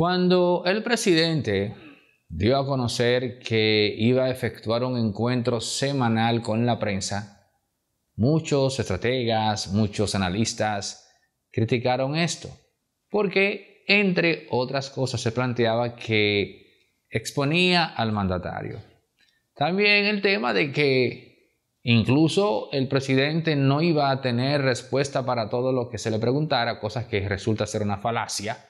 Cuando el presidente dio a conocer que iba a efectuar un encuentro semanal con la prensa, muchos estrategas, muchos analistas criticaron esto, porque entre otras cosas se planteaba que exponía al mandatario. También el tema de que incluso el presidente no iba a tener respuesta para todo lo que se le preguntara, cosas que resulta ser una falacia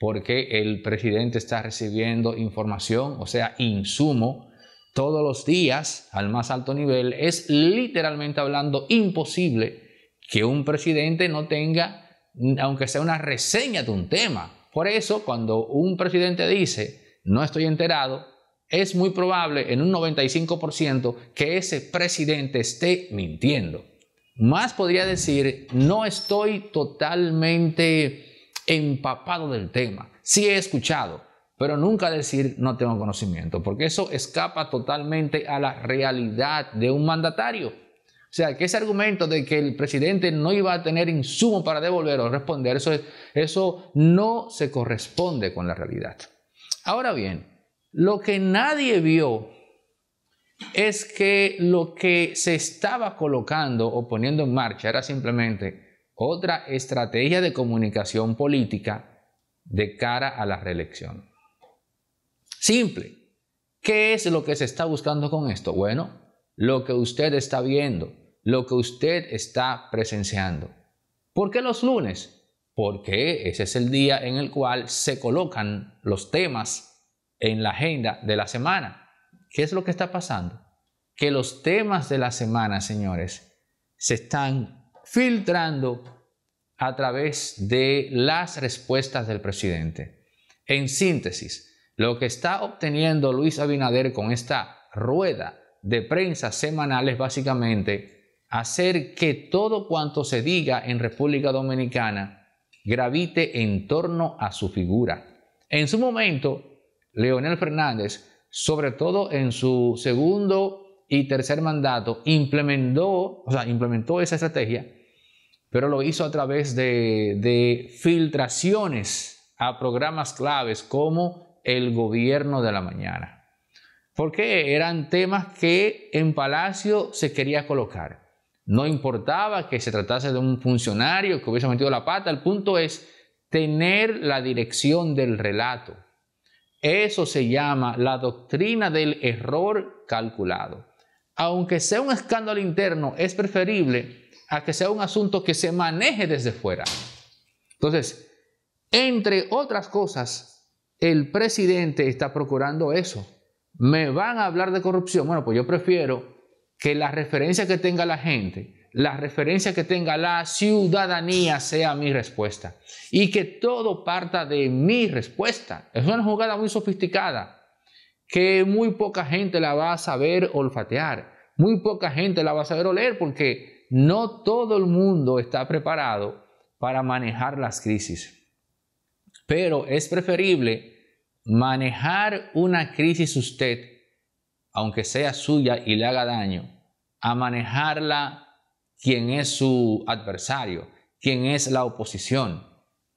porque el presidente está recibiendo información, o sea, insumo, todos los días al más alto nivel. Es literalmente hablando imposible que un presidente no tenga, aunque sea una reseña de un tema. Por eso, cuando un presidente dice, no estoy enterado, es muy probable en un 95% que ese presidente esté mintiendo. Más podría decir, no estoy totalmente empapado del tema, sí he escuchado, pero nunca decir no tengo conocimiento, porque eso escapa totalmente a la realidad de un mandatario. O sea, que ese argumento de que el presidente no iba a tener insumo para devolver o responder, eso, eso no se corresponde con la realidad. Ahora bien, lo que nadie vio es que lo que se estaba colocando o poniendo en marcha era simplemente otra estrategia de comunicación política de cara a la reelección. Simple. ¿Qué es lo que se está buscando con esto? Bueno, lo que usted está viendo, lo que usted está presenciando. ¿Por qué los lunes? Porque ese es el día en el cual se colocan los temas en la agenda de la semana. ¿Qué es lo que está pasando? Que los temas de la semana, señores, se están filtrando a través de las respuestas del presidente. En síntesis, lo que está obteniendo Luis Abinader con esta rueda de prensa semanal es básicamente hacer que todo cuanto se diga en República Dominicana gravite en torno a su figura. En su momento, Leonel Fernández, sobre todo en su segundo y tercer mandato, implementó, o sea, implementó esa estrategia pero lo hizo a través de, filtraciones a programas claves como el gobierno de la mañana porque eran temas que en Palacio se quería colocar. No importaba que se tratase de un funcionario que hubiese metido la pata, el punto es tener la dirección del relato. Eso se llama la doctrina del error calculado. Aunque sea un escándalo interno, es preferible a que sea un asunto que se maneje desde fuera. Entonces, entre otras cosas, el presidente está procurando eso. Me van a hablar de corrupción. Bueno, pues yo prefiero que la referencia que tenga la gente, la referencia que tenga la ciudadanía sea mi respuesta y que todo parta de mi respuesta. Es una jugada muy sofisticada que muy poca gente la va a saber olfatear, muy poca gente la va a saber oler porque no todo el mundo está preparado para manejar las crisis, pero es preferible manejar una crisis usted, aunque sea suya y le haga daño, a manejarla quien es su adversario, quien es la oposición.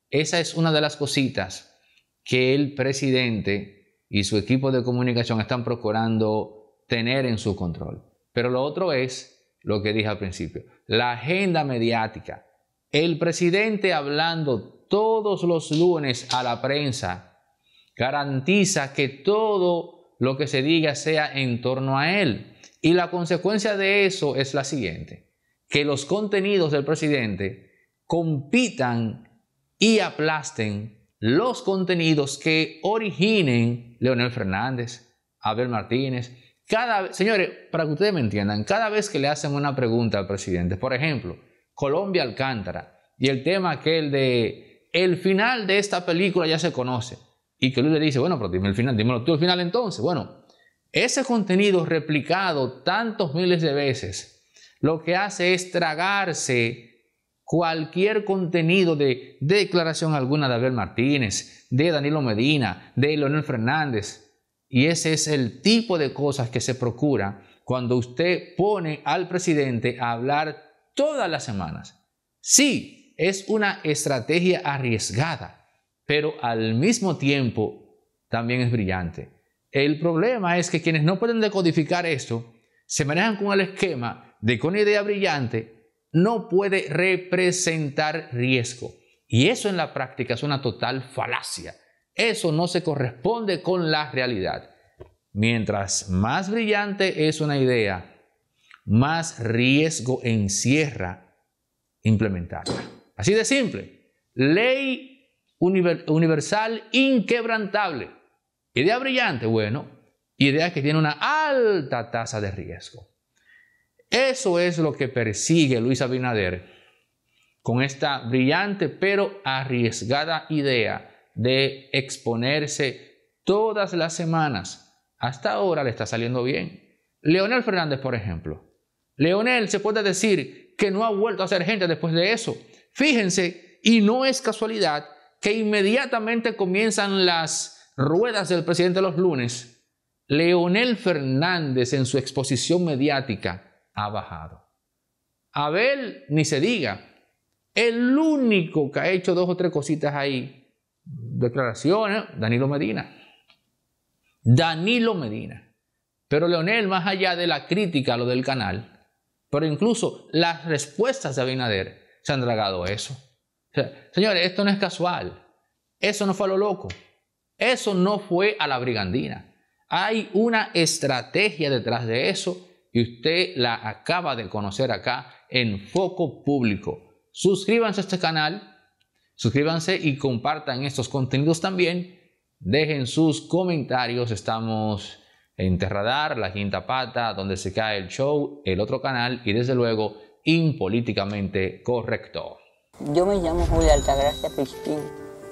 Esa es una de las cositas que el presidente y su equipo de comunicación están procurando tener en su control. Pero lo otro es lo que dije al principio, la agenda mediática. El presidente hablando todos los lunes a la prensa garantiza que todo lo que se diga sea en torno a él. Y la consecuencia de eso es la siguiente, que los contenidos del presidente compitan y aplasten los contenidos que originen Leonel Fernández, Abel Martínez, cada, señores, para que ustedes me entiendan, cada vez que le hacen una pregunta al presidente, por ejemplo, Colombia Alcántara y el tema que el de el final de esta película ya se conoce y que Luis le dice, bueno, pero dime el final, dímelo tú el final entonces. Bueno, ese contenido replicado tantos miles de veces, lo que hace es tragarse cualquier contenido de declaración alguna de Abel Martínez, de Danilo Medina, de Leonel Fernández, y ese es el tipo de cosas que se procura cuando usted pone al presidente a hablar todas las semanas. Sí, es una estrategia arriesgada, pero al mismo tiempo también es brillante. El problema es que quienes no pueden decodificar esto se manejan con el esquema de que una idea brillante no puede representar riesgo. Y eso en la práctica es una total falacia. Eso no se corresponde con la realidad. Mientras más brillante es una idea, más riesgo encierra implementarla. Así de simple. Ley universal inquebrantable. Idea brillante, bueno, idea que tiene una alta tasa de riesgo. Eso es lo que persigue Luis Abinader con esta brillante pero arriesgada idea de exponerse todas las semanas. Hasta ahora le está saliendo bien. Leonel Fernández, por ejemplo. Leonel se puede decir que no ha vuelto a ser gente después de eso. Fíjense, y no es casualidad que inmediatamente comienzan las ruedas del presidente los lunes. Leonel Fernández en su exposición mediática ha bajado. Abel, ni se diga, el único que ha hecho dos o tres cositas ahí declaraciones, Danilo Medina. Danilo Medina. Pero Leonel, más allá de la crítica a lo del canal, pero incluso las respuestas de Abinader se han dragado eso. señores, esto no es casual. Eso no fue a lo loco. Eso no fue a la brigandina. Hay una estrategia detrás de eso y usted la acaba de conocer acá en Foco Público. Suscríbanse a este canal Suscríbanse y compartan estos contenidos también. Dejen sus comentarios. Estamos en Terradar, La Quinta Pata, donde se cae el show, el otro canal y desde luego Impolíticamente Correcto. Yo me llamo Julia Altagracia Pistín.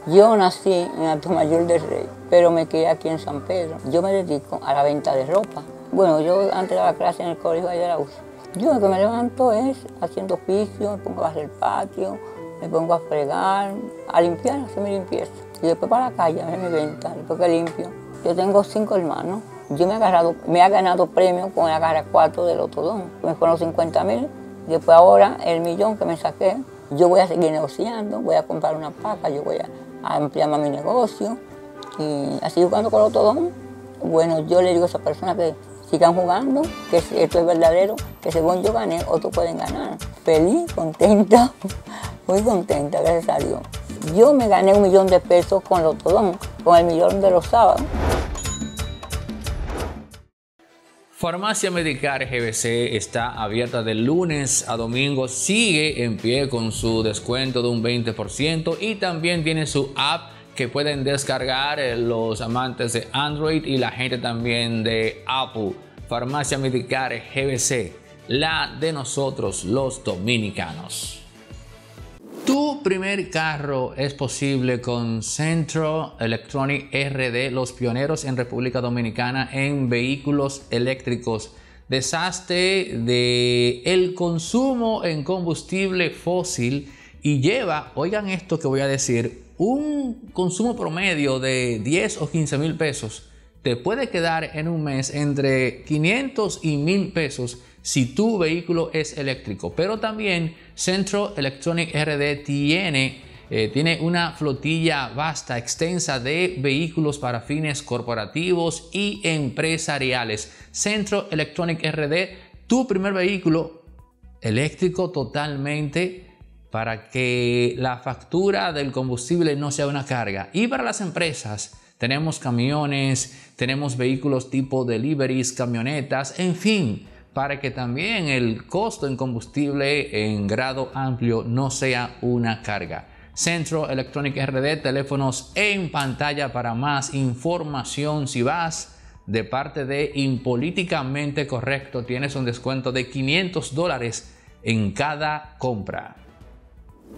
Yo nací en Mayor del Rey, pero me quedé aquí en San Pedro. Yo me dedico a la venta de ropa. Bueno, yo antes daba clase en el colegio de la UCI, Yo lo que me levanto es haciendo oficio, pongo a hacer el patio, me pongo a fregar, a limpiar, a hacer mi limpieza. Y después para la calle, a ver mi venta, después que limpio. Yo tengo cinco hermanos. Yo me he, agarrado, me ha ganado premio con la agarrar cuatro del otodón. Me fueron 50 mil. Después ahora el millón que me saqué, yo voy a seguir negociando, voy a comprar una paca, yo voy a, ampliar más mi negocio. Y así jugando con el otodón, bueno, yo le digo a esa persona que sigan jugando, que esto es verdadero, que según yo gané, otros pueden ganar. Feliz, contenta muy contenta, gracias a Yo me gané un millón de pesos con Lotodón, con el millón de los sábados. Farmacia Medicar GBC está abierta de lunes a domingo, sigue en pie con su descuento de un 20% y también tiene su app que pueden descargar eh, los amantes de Android y la gente también de Apple. Farmacia Medicar GBC, la de nosotros los dominicanos. Tu primer carro es posible con Centro Electronic RD, los pioneros en República Dominicana en vehículos eléctricos. Desastre de el consumo en combustible fósil y lleva, oigan esto que voy a decir, un consumo promedio de 10 o 15 mil pesos te puede quedar en un mes entre 500 y 1000 pesos si tu vehículo es eléctrico. Pero también Centro Electronic RD eh, tiene, una flotilla vasta, extensa de vehículos para fines corporativos y empresariales. Centro Electronic RD, tu primer vehículo eléctrico totalmente para que la factura del combustible no sea una carga. Y para las empresas, tenemos camiones, tenemos vehículos tipo deliveries, camionetas, en fin, para que también el costo en combustible en grado amplio no sea una carga. Centro Electronic RD, teléfonos en pantalla para más información. Si vas de parte de Impolíticamente Correcto, tienes un descuento de 500 dólares en cada compra.